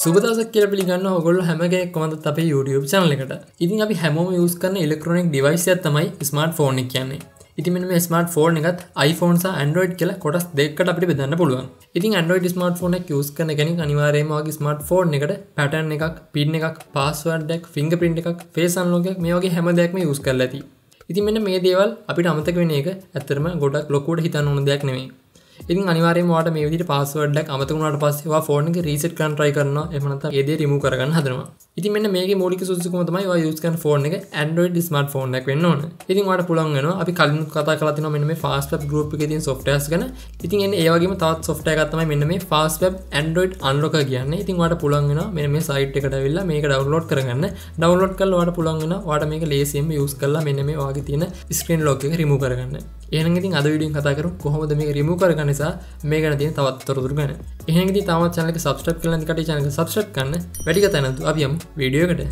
සුබදසක් කියල පිගන්න හොගොල් හැමගේ කොමත් අප YouTube චනලකට ඉතින් අපි හැමෝම යස් කරන ඉලෙක්ට්‍රොනික් ඩිවයිසය තමයි ස්මර්ට ෆෝර්න කියන්නේ ඉතිමෙන මේ ස්මර්ට ෆෝර්න එකත් iPhoneස ඇන්ඩරෝඩ් කියල කොටස් දෙකට අපි බෙදන්න පුළුවන් ඉතින් ඇන්ඩරෝඩ් ස්මර්ට ෆෝන යස් කන ගැන අනිවාරයමගේ ස්මර්ට ෆෝර්න එකට පැටන් එකක් පිඩ් එකක් පස්වර්ඩක් ෆිංග පින්ට එකක් ෆේසන්ලෝකයක් මේගේ හැමදයක්ම යස් කරල ඇති ඉතින් මෙන්න මේ දේවල් අපිට අමතක වෙන එක ඇත්තරම ගොඩක් ලොකෝට හිතන්න ඕන දෙයක් නෙවේ ඉතින් අනිවාරයමවාට මේ විදිට පස්සවඩක් අමතුුණට පස්වා ෆෝන් රීසිට කන්ට්‍රයි කරන එමනත ඒද රිමු කරගන්න හදනවා ඉති මෙන්න මේ මෝලි සුසකමතමයි යස්කන් ෆෝන් එක ඇන්ඩරෝඩ ස්මට ෆෝන් ක් වන්න ඕන ඉතින් වට පුළන්ගෙන අපි කලින් කතා කලතින මෙම ෆස් ලබ් ගරුප් ති සොට්ටස් ගන ඉතින් එන්න ඒවගේ තත් සොට්ට එකත්තම මෙන්න මේ ෆස් ලබ් ඇන්ඩරෝඩ් අන්ලොක කියන්න ඉතින් වට පුළන්ගෙන මෙ මේ සයිට් එකට වෙල්ලා මේක ඩවලෝඩ් කරගන්න ඩවලෝඩ් කල් වට පුළන්ගෙන වට මේක ලේසිම යස් කරලා මෙන්න මේ වගේ තියෙන ස්ක්‍රීන් ලෝක රිමු කරගන්න ඒනගති අද විඩින් කතාකරු කොහොමද මේ රිමු කරගන්න නිසා මේ ගැන තිය තවත්තොරදුර ගැන එහෙදි තමත් චනක සබස්ටප් කලන කට චනක සබස්ට් කන්න වැඩික තැනතු අපියම් වීඩියෝකට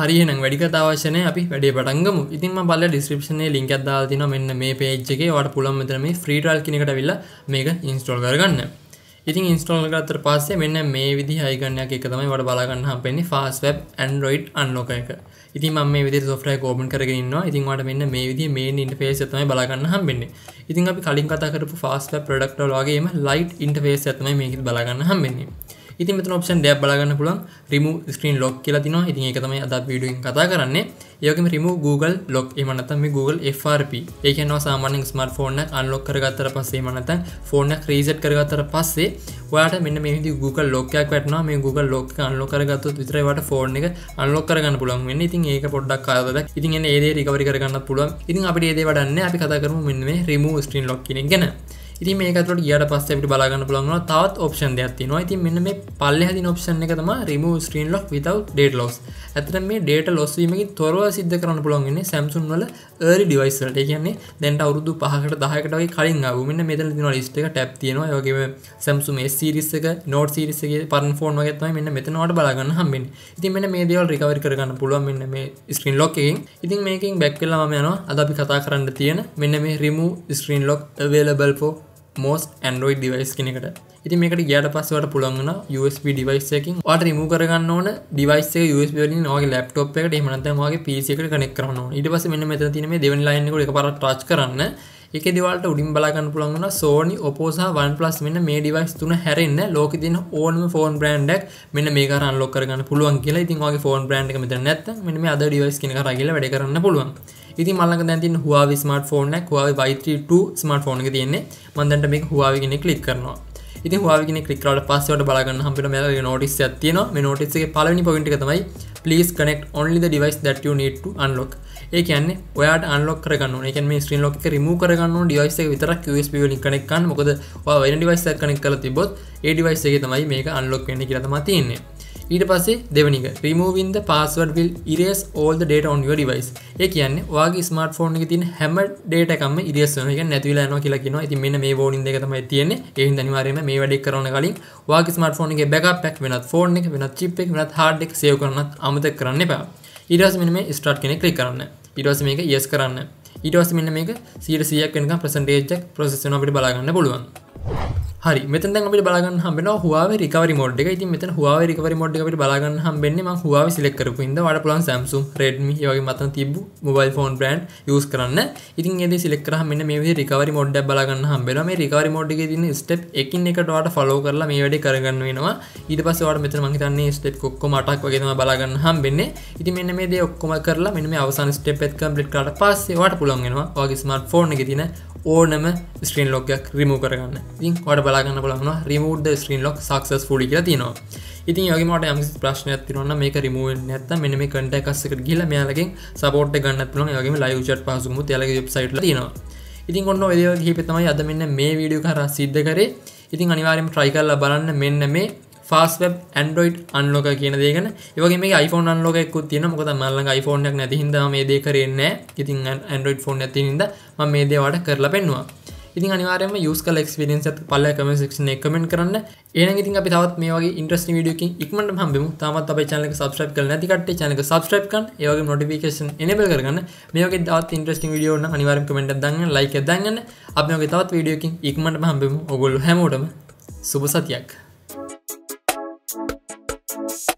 හරිනම් වැඩි කතාවශනය අපි වැඩේ පටන්ගම ඉතින්ම බල ඩිස්ක්‍රපෂනේ ලින්ක් අදාතින මෙන්න මේ පේච්චගේ වට පුළන් මෙතරම ්‍රීටල් කනකට විල්ල මේක ඉන්ස්ටෝල් කරගන්න ඉතින් ඉස්ටෝල් ගත්තර පස්සේ මෙන්න මේ විදි හයිගන්නයක් එක තමයි වට බලාගන්න හම්පෙන්නේ ෆාස් වෙබ් ඇන්ඩරොයිඩ් අන්ලෝක එක ඉති ම විදි සොෆ්ටය කෝපන් කරගෙනවා ඉතින්වට මෙන්න මේ විදි මේ ඉන්ටපේස් තමයි බලාගන්න හම්බෙන්නේ ඉතින් අපි කලින් කතාකරපු ෆාස් වෙබ් ප්‍රඩක්ටෝලවාගේම ලයිට් ඉන්ටපේස් ඇතම මේකත් බලාගන්න හම්බෙන්නේ ඉතින් මෙතන ඔප්ෂන් දෙකක් බලා ගන්න පුළුවන් remove screen lock කියලා තිනවා. ඉතින් ඒක තමයි අද අපි වීඩියෝ එකෙන් කතා කරන්නේ. ඒ වගේම remove Google lock එහෙම නැත්නම් මේ Google FRP. ඒ කියනවා සාමාන්‍යයෙන් smartphone එක unlock කරගත්තට පස්සේ එහෙම නැත්නම් phone එක reset කරගත්තට පස්සේ ඔයාට මෙන්න මේ විදිහේ Google lock එකක් වැටෙනවා. මේ Google lock එක unlock කරගත්තොත් විතරයි ඔයාට phone එක unlock කරගන්න පුළුවන් වෙන්නේ. ඉතින් ඒක පොඩ්ඩක් කාදයක්. ඉතින් එන්නේ ඒ දේ recovery කරගන්නත් පුළුවන්. ඉතින් අපිට ඒ දේ වඩන්නේ අපි කතා කරමු මෙන්න මේ remove screen lock කියන එක ගැන. ඉති මේකතුට ගියට පස්සෙට බලාගන්න පුළන්ගන තවත් ඔප්ෂන් දෙයක් තිනවා ඉතින් මෙන්න මේ පල්ල හදි ඔප්ෂන් එක තම remove screen lock without data loss ඇතර මේ ඩේට ලොස්වීමකි තොරව සිද්ධ කරන්න පුළොන්ගෙන සැම්සුන් වල ඒරි ඩිවයිස්ලට කියන්නේ දැන්ට අවුදු පහකට දහකටයි කලින් අවුමන්න මෙතල දින ලිස්ට එක ටැප් තියෙනවා යගේ සැම්සුම් සිරිස්සක නෝට සිරිසගේ පරන් ෆෝන් වගත්ම මෙන්න මෙතනවට බලාගන්න හම්බෙන් ඉතින් මෙන්න මේ දේවල් රිකවර් කරගන්න පුළුවන් මෙන්න මේ ස්ක්‍රීන් ලොකකින් ඉතින් මේකින් බැක්කලාම යනවා අද අපි කතා කරන්න තියෙන මෙන්න මේ remove screen lock available for most android devices කෙනෙකට ඉති මේකට ගියට පස්සවට පුළන්ගන USB ඩිවයිස්සකින් ට රිමු කරගන්න ඕන ඩිවයිස USB වලින් ගේ ලප්ටොප් එකට එමනතමගේ පිසිකට කනෙක් කරනවා ඉට පස මෙන්න මෙත තිනේ දෙවන් ලයින්නක එක පර ට්‍රච් කරන්න එක දිවලට උඩින් බලාගන්න පුළන්ගන සෝනි ඔපෝසා වන් පලස් මෙන්න මේ ඩිවයිස් තුන හැරන්න ලෝක තින ඕනම ෆෝන් බ්‍රන්ඩක් මෙන්න මේ රන් ලොකරගන්න පුළුවන් කියලා ඉතින්ගේ ෆෝන් බ්‍රන්ඩ් මෙත නැත්ත මෙම අද ඩිවයිස් කෙන රගල වැඩ කරන්න පුළුවන්. ඉති මල්ලක දැති හවාවි ස්මට ෆෝන හවාව වයි2 ස්මට ෆෝන තියන්නේ මන්දට මේ හවාවිගෙන කලික් කරනවා ඉති හවාගෙන කලිකරට පස්සවට බලගන්න හම්පිට මෙල නොටිස් ඇතියන නොටිසේ පලනි පොවිටි තමයි please connect only the device that you need to unlock ඒ කියන්නේ ඔයාට අන්ලොක් කරගන්න ඕනේ. ඒ කියන්නේ මේ screen lock එක remove කරගන්න ඕන device එක විතරක් USB වලින් connect කරන්න. මොකද ඔයා වෙන device එකක් connect කරලා තිබ්බොත් ඒ device එකේ තමයි මේක unlock වෙන්නේ කියලා තමයි තියෙන්නේ. ඊට පස්සේ දෙවනික removing the password will erase all data on device ඒ කියන්න වගේ ස්මට ෆෝන් එක තින් හැම ඩේටකම ඉරස් වන එක නැතිවලා යනවා කියලා කියනවා ඉතින් මෙන්න මේ ෆෝනින් දෙක තමයි තියෙන්නේ ඒහින්ද අනිවාර්යයෙන්ම මේ වැඩේ කරන කලින් වගේ ස්මර්ට් ෆෝන් එකේ බෑකප් එකක් වෙනත් ෆෝන් එක වෙනත් චිප් එක වෙනත් හાર્ඩ් එක සේව් කරනත් අමතක කරන්න එපා ඊට පස්සේ මෙන්න මේ ස්ටාර්ට් කෙනෙක් ක්ලික් කරන්න ඊට පස්සේ මේක yes කරන්න ඊට පස්සේ මෙන්න මේක 100ක් වෙනකම් ප්‍රසන්ටේජ් එක ප්‍රොසෙස් වෙනවා අපිට බලා ගන්න පුළුවන් හරි මෙත අපට බලගන්න හම හවාව රිකවරි මොඩ් එක ති මෙත හවාව රිකවරි මොඩ් එකට බලගන්න හම්බෙන්නේ ම හවාව සිලෙක්කරපු ඉද වඩ පුලන් සැම්සුම් රෙඩ්මි වගේ මත තිබ මොබයිල් ෆෝන් බ්‍රන්ඩ් යස් කරන්න ඉතින් ඇද සිලෙක්කරහ මෙන්න මේ රිකවරි මොඩ් බලගන්න හම්බෙල මේ රිකවරි මොඩ් එක තින ස්ටප් එකින් එකට වට ෆලෝ කරලා මේ වැඩි කරගන්න වෙනවා ඊට පස්ස වට මෙත මහිතන්නේ ස්ටප් කොක්කො මටක් වගේම බලගන්න හම්බෙන්නේ ඉති මෙන්න මේ දේ ඔක්කොම කරලා මෙන්න මේ අවසන් ස්ටප් එත් කම්පලිට් කරට පස්සේ වට පුළන්ගෙනවා වගේ ස්මර්ට් ෆෝන් එක තින ඕනම ස්ක්‍රීන් ලොක්යක් රිමූ කරගන්න ඉතින් කොට බලාගන්න බලන්න removed screen lock successfully කියලා තියෙනවා ඉතින් යගේමට යම ප්‍රශ්නයක් තිරන්න මේක රිමුව නැත්ත මෙනම කට එකක්සකට කියල මෙයාලගේ සපෝට් ගන්න තුන යගේම ලයිචට පහසුම යලගේ වෙබ්සයිට තියෙනවා ඉතින් ඔන්න ඔදව හිපතමයි අද මෙන්න මේ වීඩියෝ කර සිද්ධ කරේ ඉතින් අනිවාරෙන් ට්‍රයි කරලා බලන්න මෙන්න මේ ෆාස් වෙබ් ඇන්ඩරොයිඩ් අන්ලෝක කියන දේ ගැන. ඒ වගේම මේකේ iPhone අන්ලෝක එකකුත් තියෙනවා. මොකද මම ළඟ iPhone එකක් නැති හින්දා මේ දේ කරේ නැහැ. ඉතින් Android phone එකක් තියෙන හින්දා මම මේ දේ ඔයාලට කරලා පෙන්නුවා. ඉතින් අනිවාර්යයෙන්ම යූස් කරලා එක්ස්පීරියන්ස් එකත් පල්ලේ කමෙන්ට් සෙක්ෂන් එකේ කමෙන්ට් කරන්න. එහෙනම් ඉතින් අපි තවත් මේ වගේ ඉන්ටරෙස්ටිං වීඩියෝ එකකින් ඉක්මනටම හම්බෙමු. තාමත් අපේ channel එක subscribe කරලා නැති කට්ටිය channel එක subscribe කරන්න. ඒ වගේම notification enable කරගන්න. මේ වගේ තවත් ඉන්ටරෙස්ටිං වීඩියෝ නම් අනිවාර්යයෙන් කමෙන්ට් එකක් දාන්න, like එකක් දාන්න. අපි මේ වගේ තවත් වීඩියෝ එකකින් ඉක්මනටම හම්බෙමු. ඔයගොල්ලෝ හැමෝටම සුබ සතියක්. Música